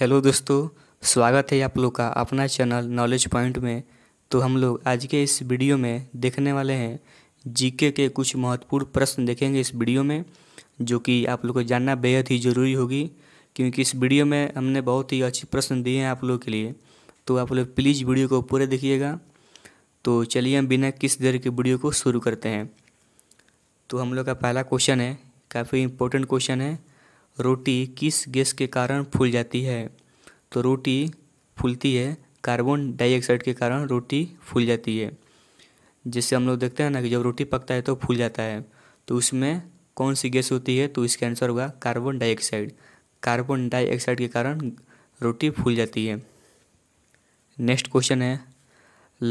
hello दोस्तों स्वागत है आप लोग का अपना चैनल नॉलेज पॉइंट में तो हम लोग आज के इस वीडियो में देखने वाले हैं जीके के कुछ महत्वपूर्ण प्रश्न देखेंगे इस वीडियो में जो कि आप लोग को जानना बेहद ही ज़रूरी होगी क्योंकि इस वीडियो में हमने बहुत ही अच्छे प्रश्न दिए हैं आप लोगों के लिए तो आप लोग प्लीज़ वीडियो को पूरे देखिएगा तो चलिए हम बिना किस देर के वीडियो को शुरू करते हैं तो हम लोग का पहला क्वेश्चन है काफ़ी इम्पोर्टेंट क्वेश्चन है रोटी किस गैस के कारण फूल जाती है तो रोटी फूलती है कार्बन डाइऑक्साइड के कारण रोटी फूल जाती है जैसे हम लोग देखते हैं ना कि जब रोटी पकता है तो फूल जाता है तो उसमें कौन सी गैस होती है तो इसका आंसर होगा कार्बन डाइऑक्साइड कार्बन डाइऑक्साइड के कारण रोटी फूल जाती है नेक्स्ट क्वेश्चन है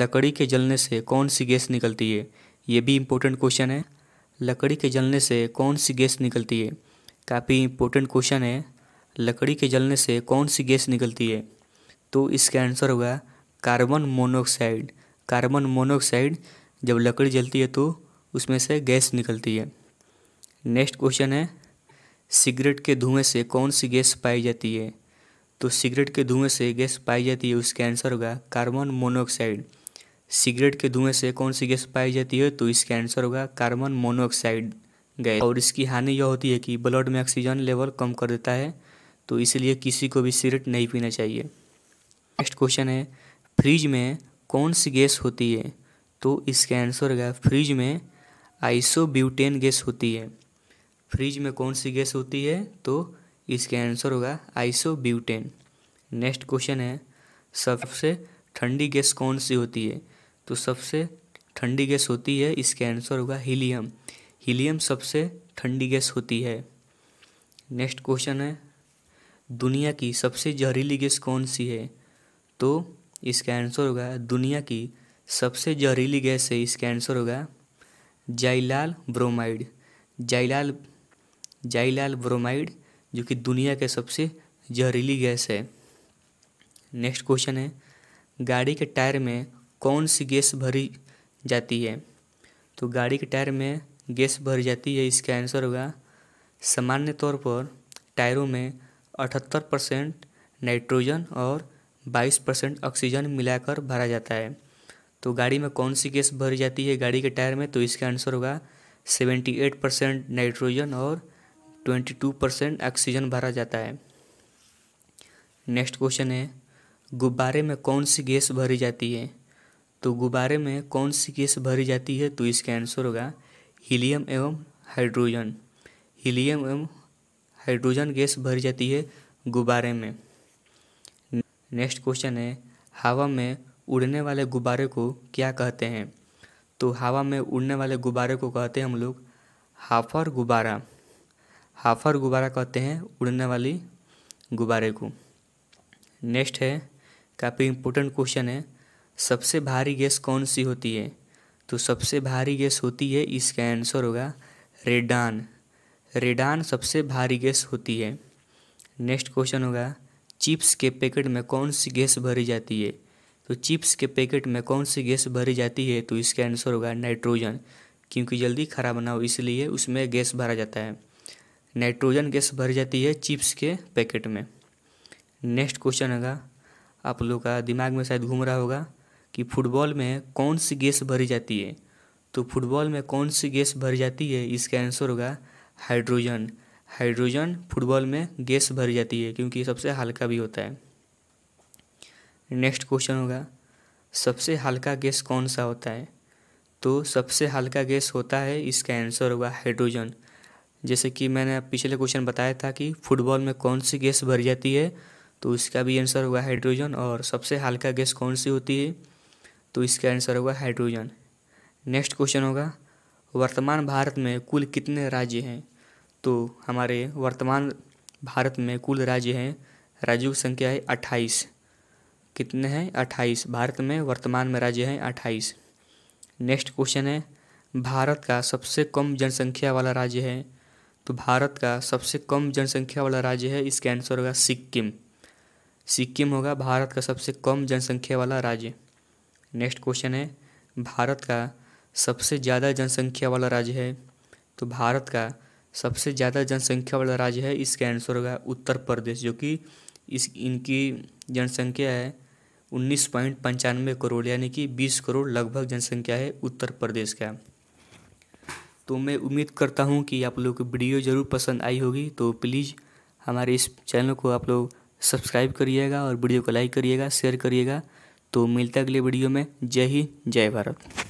लकड़ी के जलने से कौन सी गैस निकलती है ये भी इम्पोर्टेंट क्वेश्चन है लकड़ी के जलने से कौन सी गैस निकलती है काफ़ी इंपॉर्टेंट क्वेश्चन है लकड़ी के जलने से कौन सी गैस निकलती है तो इसका आंसर होगा कार्बन मोनोऑक्साइड कार्बन मोनोऑक्साइड जब लकड़ी जलती है तो उसमें से गैस निकलती है नेक्स्ट क्वेश्चन है सिगरेट के धुएं से कौन सी गैस पाई जाती है तो सिगरेट के धुएं से गैस पाई जाती है उसका आंसर होगा कार्बन मोनोऑक्साइड सिगरेट के धुएं से कौन सी गैस पाई जाती है तो इसका आंसर होगा कार्बन मोनोऑक्साइड गए और इसकी हानि यह होती है कि ब्लड में ऑक्सीजन लेवल कम कर देता है तो इसलिए किसी को भी सिगरेट नहीं पीना चाहिए नेक्स्ट क्वेश्चन है फ्रिज में कौन सी गैस होती है तो इसका आंसर है फ्रिज में आइसोब्यूटेन गैस होती है फ्रिज में कौन सी गैस होती है तो इसका आंसर होगा आइसोब्यूटेन नेक्स्ट क्वेश्चन है सबसे ठंडी गैस कौन सी होती है तो सबसे ठंडी गैस होती है इसका आंसर होगा हीलियम हीलियम सबसे ठंडी गैस होती है नेक्स्ट क्वेश्चन है दुनिया की सबसे जहरीली गैस कौन सी है तो इसका आंसर होगा दुनिया की सबसे जहरीली गैस है इसका आंसर होगा जाइलाल ब्रोमाइड जाइलाल जाइलाल ब्रोमाइड जो कि दुनिया के सबसे जहरीली गैस है नेक्स्ट क्वेश्चन है गाड़ी के टायर में कौन सी गैस भरी जाती है तो गाड़ी के टायर में गैस भर जाती है इसका आंसर होगा सामान्य तौर पर टायरों में अठहत्तर परसेंट नाइट्रोजन और बाईस परसेंट ऑक्सीजन मिलाकर भरा जाता है तो गाड़ी में कौन सी गैस भरी जाती है गाड़ी के टायर में तो इसका आंसर होगा सेवेंटी एट परसेंट नाइट्रोजन और ट्वेंटी टू परसेंट ऑक्सीजन भरा जाता है नेक्स्ट क्वेश्चन है गुब्बारे में कौन सी गैस भरी जाती है तो गुब्बारे में कौन सी गैस भरी जाती है तो इसका आंसर होगा हीलियम एवं हाइड्रोजन हीलियम एवं हाइड्रोजन गैस भरी जाती है गुब्बारे में नेक्स्ट क्वेश्चन है हवा में उड़ने वाले गुब्बारे को क्या कहते हैं तो हवा में उड़ने वाले गुब्बारे को कहते हैं हम लोग हाफर गुब्बारा हाफर गुब्बारा कहते हैं उड़ने वाली गुब्बारे को नेक्स्ट है काफ़ी इम्पोर्टेंट क्वेश्चन है सबसे भारी गैस कौन सी होती है तो सबसे भारी गैस होती है इसका आंसर होगा रेडान रेडान सबसे भारी गैस होती है नेक्स्ट क्वेश्चन होगा चिप्स के पैकेट में कौन सी गैस भरी जाती है तो चिप्स के पैकेट में कौन सी गैस भरी जाती है तो इसका आंसर होगा नाइट्रोजन क्योंकि जल्दी ख़राब ना हो इसलिए उसमें गैस भरा जाता है नाइट्रोजन गैस भरी जाती है चिप्स के पैकेट में नेक्स्ट क्वेश्चन होगा आप लोग का दिमाग में शायद घूम रहा होगा कि फुटबॉल में कौन सी गैस भरी जाती है तो फुटबॉल में कौन सी गैस भरी जाती है इसका आंसर होगा हाइड्रोजन हाइड्रोजन फुटबॉल में गैस भरी जाती है क्योंकि सबसे हल्का भी होता है नेक्स्ट क्वेश्चन होगा सबसे हल्का गैस कौन सा होता है तो सबसे हल्का गैस होता है इसका आंसर होगा हाइड्रोजन जैसे कि मैंने पिछले क्वेश्चन बताया था कि फुटबॉल में कौन सी गैस भरी जाती है तो इसका भी आंसर होगा हाइड्रोजन और सबसे हल्का गैस कौन सी होती है तो इसका आंसर होगा हाइड्रोजन नेक्स्ट क्वेश्चन होगा वर्तमान भारत में कुल कितने राज्य हैं तो हमारे वर्तमान भारत में कुल राज्य हैं राज्यों की संख्या है अट्ठाईस कितने हैं अट्ठाईस भारत में वर्तमान में राज्य हैं अट्ठाईस नेक्स्ट क्वेश्चन है भारत का सबसे कम जनसंख्या वाला राज्य है तो भारत का सबसे कम जनसंख्या वाला राज्य है इसका आंसर होगा सिक्किम सिक्किम होगा भारत का सबसे कम जनसंख्या वाला राज्य नेक्स्ट क्वेश्चन है भारत का सबसे ज़्यादा जनसंख्या वाला राज्य है तो भारत का सबसे ज़्यादा जनसंख्या वाला राज्य है इसका आंसर होगा उत्तर प्रदेश जो कि इस इनकी जनसंख्या है उन्नीस पॉइंट पंचानवे करोड़ यानी कि बीस करोड़ लगभग जनसंख्या है उत्तर प्रदेश का तो मैं उम्मीद करता हूँ कि आप लोग को वीडियो ज़रूर पसंद आई होगी तो प्लीज़ हमारे इस चैनल को आप लोग सब्सक्राइब करिएगा और वीडियो को लाइक करिएगा शेयर करिएगा तो मिलता अगले वीडियो में जय हिंद जय भारत